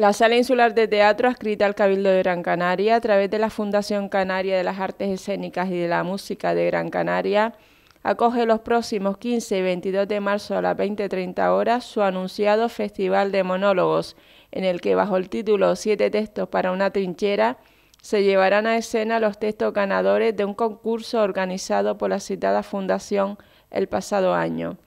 La Sala Insular de Teatro, adscrita al Cabildo de Gran Canaria, a través de la Fundación Canaria de las Artes Escénicas y de la Música de Gran Canaria, acoge los próximos 15 y 22 de marzo a las 20.30 horas su anunciado Festival de Monólogos, en el que bajo el título Siete textos para una trinchera, se llevarán a escena los textos ganadores de un concurso organizado por la citada fundación el pasado año.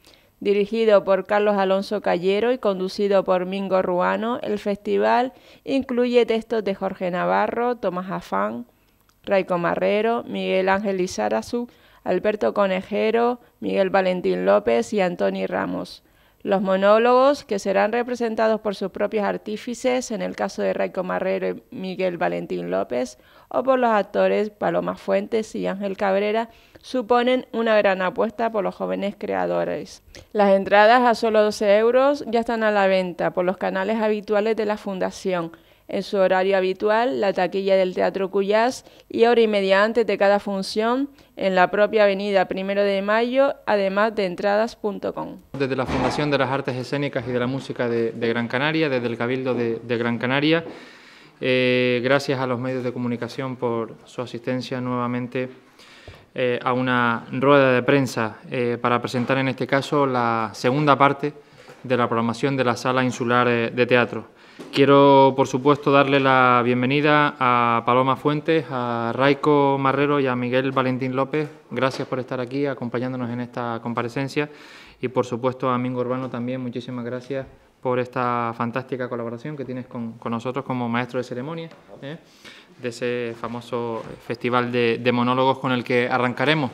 Dirigido por Carlos Alonso Callero y conducido por Mingo Ruano, el festival incluye textos de Jorge Navarro, Tomás Afán, Raico Marrero, Miguel Ángel Izarazu, Alberto Conejero, Miguel Valentín López y Antoni Ramos. Los monólogos, que serán representados por sus propios artífices, en el caso de Raico Marrero y Miguel Valentín López, o por los actores Paloma Fuentes y Ángel Cabrera, suponen una gran apuesta por los jóvenes creadores. Las entradas a solo 12 euros ya están a la venta por los canales habituales de la Fundación, en su horario habitual, la taquilla del Teatro Cuyás y hora y media antes de cada función en la propia avenida Primero de Mayo, además de entradas.com. Desde la Fundación de las Artes Escénicas y de la Música de, Gran Canaria, desde el Cabildo de, Gran Canaria, eh, gracias a los medios de comunicación por su asistencia nuevamente eh, a una rueda de prensa eh, para presentar en este caso la segunda parte de la programación de la sala insular de teatro. Quiero, por supuesto, darle la bienvenida a Paloma Fuentes, a Raico Marrero y a Miguel Valentín López. Gracias por estar aquí acompañándonos en esta comparecencia. Y, por supuesto, a Mingo Urbano también. Muchísimas gracias por esta fantástica colaboración que tienes con, nosotros como maestro de ceremonia ¿eh? de ese famoso festival de monólogos con el que arrancaremos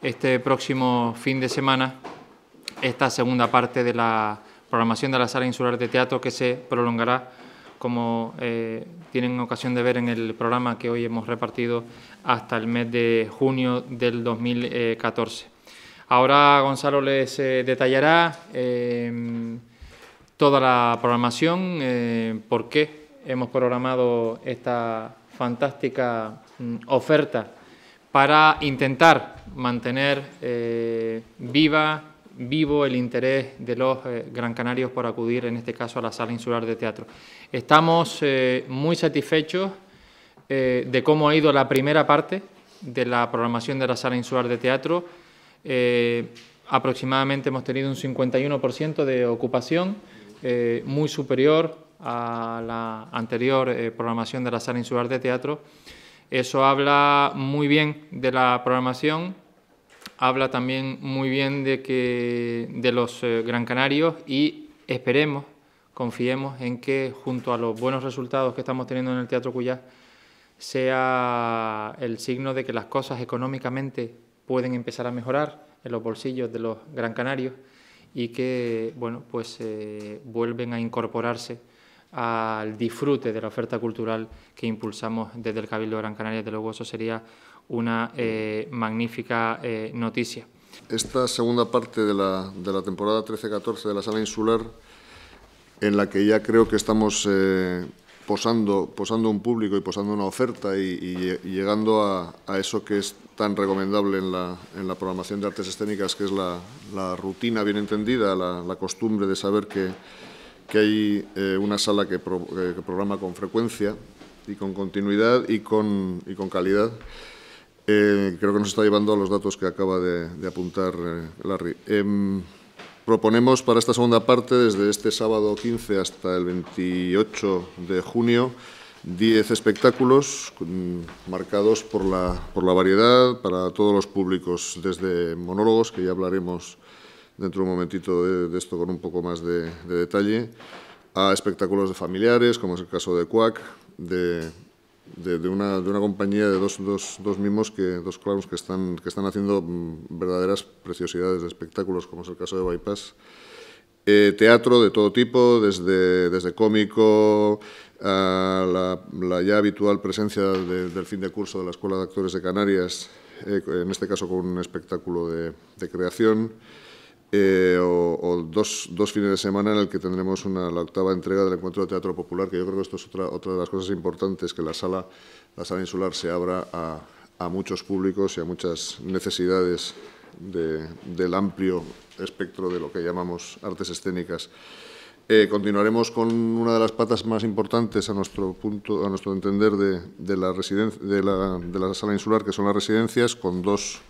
este próximo fin de semana esta segunda parte de la programación de la sala insular de teatro que se prolongará, como eh, tienen ocasión de ver en el programa que hoy hemos repartido, hasta el mes de junio del 2014. Ahora Gonzalo les eh, detallará em, toda la programación, eh, por qué hemos programado esta fantástica mm, oferta para intentar mantener viva vivo el interés de los eh, gran canarios por acudir, en este caso, a la sala insular de teatro. Estamos eh, muy satisfechos eh, de cómo ha ido la primera parte de la programación de la sala insular de teatro. aproximadamente hemos tenido un 51% de ocupación, muy superior a la anterior programación de la sala insular de teatro. Eso habla muy bien de la programación, habla también muy bien de, que, de los eh, Gran Canarios y esperemos, confiemos en que junto a los buenos resultados que estamos teniendo en el Teatro Cuyá sea el signo de que las cosas económicamente pueden empezar a mejorar en los bolsillos de los Gran Canarios y que bueno, pues, eh, vuelven a incorporarse al disfrute de la oferta cultural que impulsamos desde el Cabildo de Gran Canaria. De luego, eso sería una eh, magnífica eh, noticia. Esta segunda parte de la, de la temporada 13-14 de la sala insular, en la que ya creo que estamos eh, posando, posando un público y posando una oferta y, llegando a, a, eso que es tan recomendable en la, en la, programación de artes escénicas, que es la, la rutina bien entendida, la, costumbre de saber que, que hay una sala que, que, programa con frecuencia y con continuidad y con, y con calidad. Eh, creo que nos está llevando a los datos que acaba de, apuntar eh, Larry. Em, proponemos para esta segunda parte, desde este sábado 15 hasta el 28 de junio, 10 espectáculos marcados por la, variedad para todos los públicos, desde monólogos, que ya hablaremos dentro de un momentito de, esto con un poco más de, de detalle, a espectáculos de familiares, como es el caso de Cuac, de de, una, de, una, compañía de dos, dos, dos mimos, que, dos clowns que están, que están haciendo mm, verdaderas preciosidades de espectáculos, como es el caso de Bypass. Eh, teatro de todo tipo, desde, desde cómico a la, ya habitual presencia del fin de curso de la Escuela de Actores de Canarias, eh, en este caso con un espectáculo de creación. Eh, o, dos, dos, fines de semana en el que tendremos una, la octava entrega del Encuentro de Teatro Popular, que yo creo que esto es otra, otra de las cosas importantes, que la sala, la sala insular se abra a, a muchos públicos y a muchas necesidades del amplio espectro de lo que llamamos artes escénicas. Eh, continuaremos con una de las patas más importantes a nuestro punto, a nuestro entender de, de la, de la, de la sala insular, que son las residencias, con dos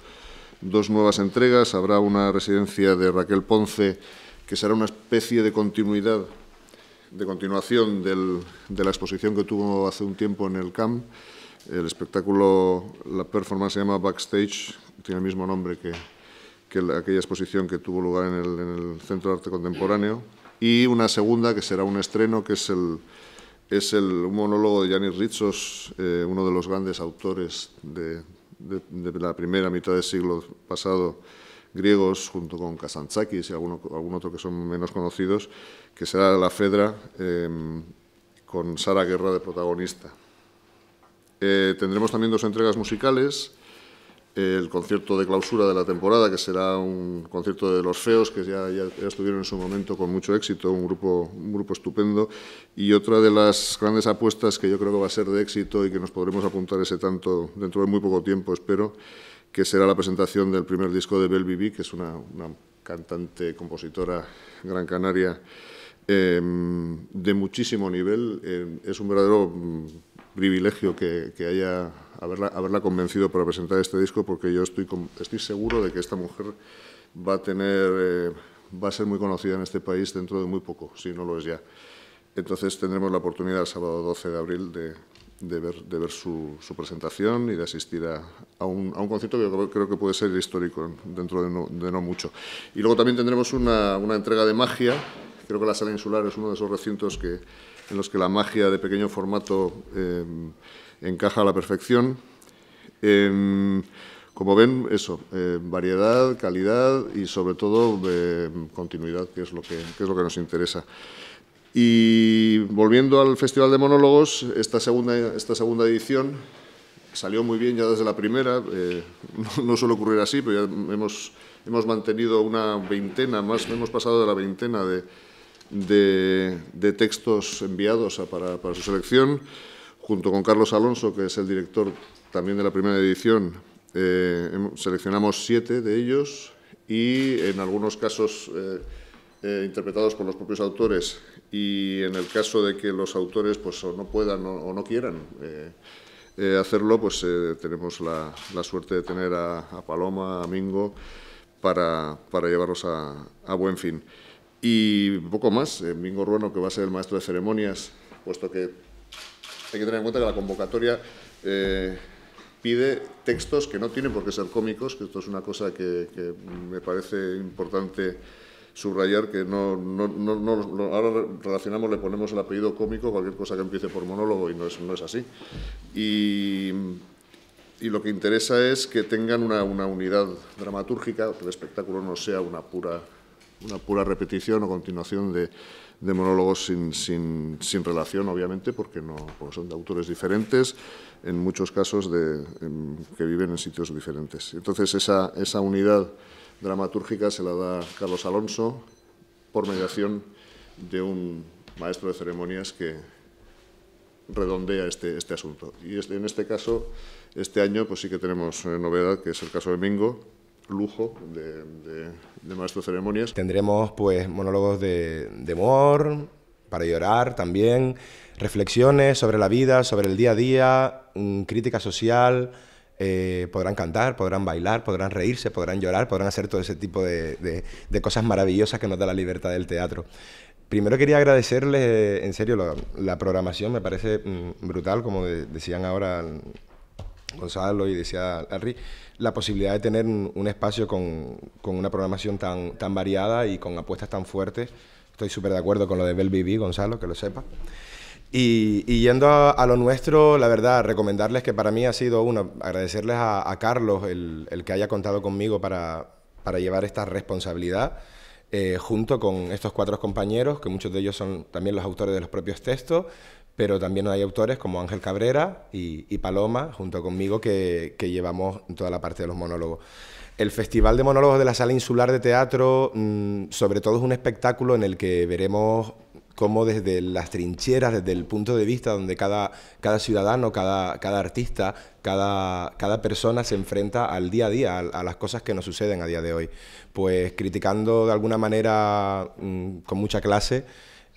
dos nuevas entregas. Habrá una residencia de Raquel Ponce, que será una especie de continuidad, de continuación del, de la exposición que tuvo hace un tiempo en el CAM. El espectáculo, la performance se llama Backstage, tiene el mismo nombre que, que aquella exposición que tuvo lugar en el, Centro de Arte Contemporáneo. Y una segunda, que será un estreno, que es el, es el un monólogo de Janis Ritsos, eh, uno de los grandes autores de de, la primera mitad del siglo pasado griegos, junto con Kazantzakis y algún otro que son menos conocidos, que será La Fedra, em, con Sara Guerra de protagonista. Eh, tendremos también dos entregas musicales, el concierto de clausura de la temporada, que será un concierto de los feos, que ya, ya, estuvieron en su momento con mucho éxito, un grupo, un grupo estupendo. Y otra de las grandes apuestas que yo creo que va a ser de éxito y que nos podremos apuntar ese tanto dentro de muy poco tiempo, espero, que será la presentación del primer disco de Bell Bibi, que es una, una cantante, compositora gran canaria em, de muchísimo nivel. Em, es un verdadero mm, privilegio que, que haya haberla, haberla convencido para presentar este disco porque yo estoy, estoy seguro de que esta mujer va a tener... Eh, va a ser muy conocida en este país dentro de muy poco, si no lo es ya. Entonces tendremos la oportunidad el sábado 12 de abril de, de ver, de ver su, su, presentación y de asistir a, a, un, a, un, concierto que creo que puede ser histórico dentro de no, de no mucho. Y luego también tendremos una, una entrega de magia Creo que la sala insular es uno de esos recintos que, en los que la magia de pequeño formato eh, encaja a la perfección. Eh, como ven, eso, eh, variedad, calidad y sobre todo continuidad, que es, lo que, es lo que nos interesa. Y volviendo al Festival de Monólogos, esta segunda, esta segunda edición salió muy bien ya desde la primera, no, suele ocurrir así, pero ya hemos, hemos mantenido una veintena, más hemos pasado de la veintena de, de, textos enviados para, su selección, junto con Carlos Alonso, que es el director también de la primera edición, eh, seleccionamos siete de ellos y en algunos casos eh, eh, interpretados por los propios autores y en el caso de que los autores pues, no puedan o, no quieran hacerlo, pues tenemos la, suerte de tener a, Paloma, a Mingo, para, llevarlos a buen fin. Y poco más, eh, Mingo Ruano, que va a ser el maestro de ceremonias, puesto que hay que tener en cuenta que la convocatoria eh, pide textos que no tienen por qué ser cómicos, que esto es una cosa que, me parece importante subrayar, que ahora relacionamos, le ponemos el apellido cómico, cualquier cosa que empiece por monólogo, y no es, así. Y, lo que interesa es que tengan una unidad dramatúrgica, que el espectáculo no sea una pura una pura repetición o continuación de, monólogos sin, relación, obviamente, porque no son de autores diferentes, en muchos casos que viven en sitios diferentes. Entonces, esa, unidad dramatúrgica se la da Carlos Alonso por mediación de un maestro de ceremonias que redondea este, este asunto. Y en este caso, este año, pues sí que tenemos eh, novedad, que es el caso de Mingo, lujo de, de, ceremonias. Tendremos pues monólogos de, de humor, para llorar también, reflexiones sobre la vida, sobre el día a día, mm, crítica social, eh, podrán cantar, podrán bailar, podrán reírse, podrán llorar, podrán hacer todo ese tipo de, cosas maravillosas que nos da la libertad del teatro. Primero quería agradecerles, eh, en serio, la, programación me parece mm, brutal, como decían ahora Gonzalo y decía Harry, la posibilidad de tener un, espacio con, con, una programación tan, tan variada y con apuestas tan fuertes. Estoy súper de acuerdo con lo de Bell BB, Gonzalo, que lo sepa. Y, y yendo a, a, lo nuestro, la verdad, recomendarles que para mí ha sido uno, agradecerles a, Carlos el, el, que haya contado conmigo para, para llevar esta responsabilidad. Eh, junto con estos cuatro compañeros, que muchos de ellos son también los autores de los propios textos, pero también hay autores como Ángel Cabrera y, Paloma, junto conmigo, que, llevamos toda la parte de los monólogos. El Festival de Monólogos de la Sala Insular de Teatro, mm, sobre todo, es un espectáculo en el que veremos cómo desde las trincheras, desde el punto de vista donde cada, ciudadano, cada, artista, cada, persona se enfrenta al día a día, a, las cosas que nos suceden a día de hoy. Pues criticando de alguna manera mm, con mucha clase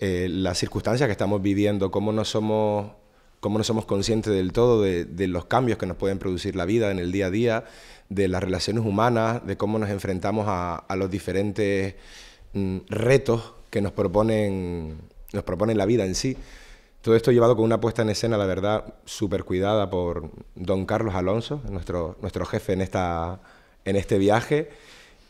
eh, las circunstancias que estamos viviendo, cómo no somos, cómo no somos conscientes del todo de, los cambios que nos pueden producir la vida en el día a día, de las relaciones humanas, de cómo nos enfrentamos a, los diferentes mm, retos que nos proponen, nos la vida en sí. Todo esto llevado con una puesta en escena, la verdad, súper cuidada por don Carlos Alonso, nuestro, nuestro jefe en, esta, en este viaje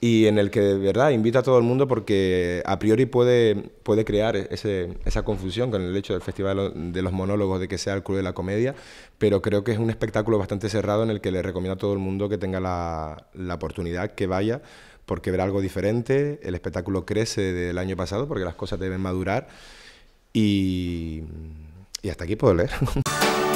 y en el que de verdad invita a todo el mundo porque a priori puede, puede crear ese, esa confusión con el hecho del Festival de los Monólogos de que sea el Club de la Comedia, pero creo que es un espectáculo bastante cerrado en el que le recomiendo a todo el mundo que tenga la, la oportunidad que vaya porque verá algo diferente, el espectáculo crece del año pasado porque las cosas deben madurar y, y hasta aquí puedo leer.